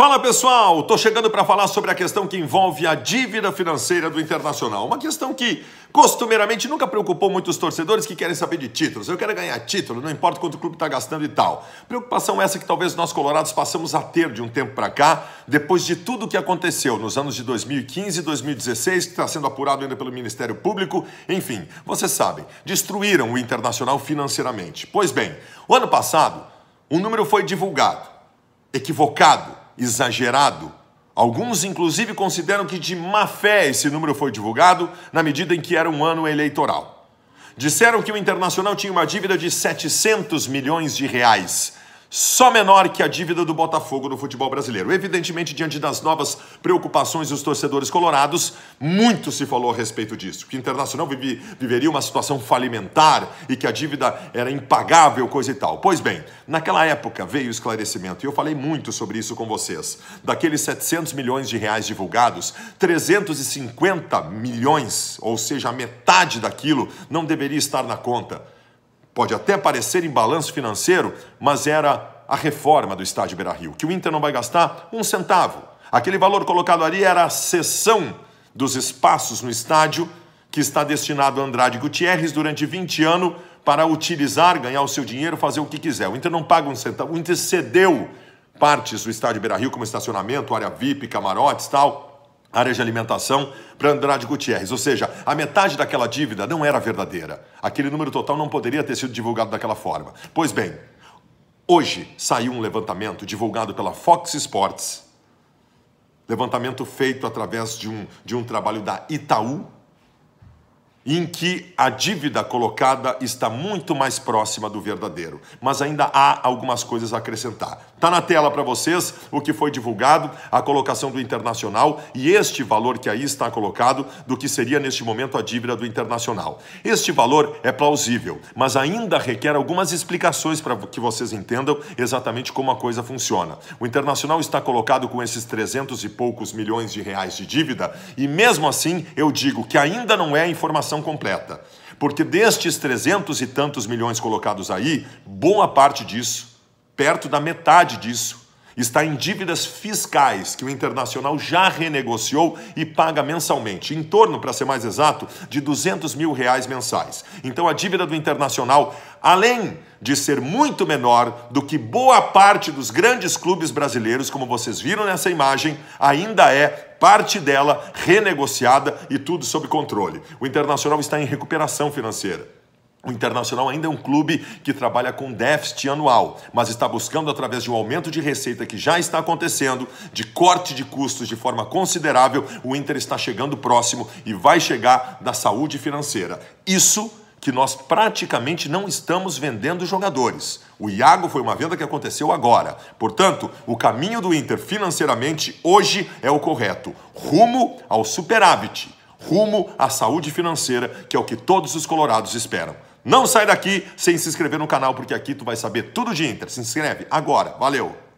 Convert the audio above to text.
Fala pessoal, tô chegando para falar sobre a questão que envolve a dívida financeira do Internacional. Uma questão que costumeiramente nunca preocupou muitos torcedores que querem saber de títulos. Eu quero ganhar título, não importa quanto o clube está gastando e tal. Preocupação essa que talvez nós colorados passamos a ter de um tempo para cá, depois de tudo o que aconteceu nos anos de 2015 e 2016, que está sendo apurado ainda pelo Ministério Público. Enfim, vocês sabem, destruíram o Internacional financeiramente. Pois bem, o ano passado, um número foi divulgado, equivocado exagerado. Alguns, inclusive, consideram que de má fé esse número foi divulgado, na medida em que era um ano eleitoral. Disseram que o Internacional tinha uma dívida de 700 milhões de reais, só menor que a dívida do Botafogo no futebol brasileiro. Evidentemente, diante das novas preocupações dos torcedores colorados, muito se falou a respeito disso, que o Internacional vive, viveria uma situação falimentar e que a dívida era impagável, coisa e tal. Pois bem, naquela época veio o esclarecimento e eu falei muito sobre isso com vocês. Daqueles 700 milhões de reais divulgados, 350 milhões, ou seja, metade daquilo, não deveria estar na conta Pode até parecer em balanço financeiro, mas era a reforma do estádio Beira-Rio, que o Inter não vai gastar um centavo. Aquele valor colocado ali era a cessão dos espaços no estádio que está destinado a Andrade Gutierrez durante 20 anos para utilizar, ganhar o seu dinheiro, fazer o que quiser. O Inter não paga um centavo. O Inter cedeu partes do estádio Beira-Rio como estacionamento, área VIP, camarotes, tal, área de alimentação para Andrade Gutierrez, ou seja, a metade daquela dívida não era verdadeira. Aquele número total não poderia ter sido divulgado daquela forma. Pois bem, hoje saiu um levantamento divulgado pela Fox Sports. Levantamento feito através de um, de um trabalho da Itaú, em que a dívida colocada está muito mais próxima do verdadeiro, mas ainda há algumas coisas a acrescentar. Está na tela para vocês o que foi divulgado, a colocação do internacional e este valor que aí está colocado do que seria neste momento a dívida do internacional. Este valor é plausível, mas ainda requer algumas explicações para que vocês entendam exatamente como a coisa funciona. O internacional está colocado com esses 300 e poucos milhões de reais de dívida e mesmo assim eu digo que ainda não é a informação completa. Porque destes 300 e tantos milhões colocados aí, boa parte disso, perto da metade disso, está em dívidas fiscais que o Internacional já renegociou e paga mensalmente, em torno, para ser mais exato, de 200 mil reais mensais. Então a dívida do Internacional, além de ser muito menor do que boa parte dos grandes clubes brasileiros, como vocês viram nessa imagem, ainda é parte dela renegociada e tudo sob controle. O Internacional está em recuperação financeira. O Internacional ainda é um clube que trabalha com déficit anual, mas está buscando, através de um aumento de receita que já está acontecendo, de corte de custos de forma considerável, o Inter está chegando próximo e vai chegar da saúde financeira. Isso que nós praticamente não estamos vendendo jogadores. O Iago foi uma venda que aconteceu agora. Portanto, o caminho do Inter financeiramente hoje é o correto, rumo ao superávit, rumo à saúde financeira, que é o que todos os colorados esperam. Não sai daqui sem se inscrever no canal, porque aqui tu vai saber tudo de Inter. Se inscreve agora. Valeu!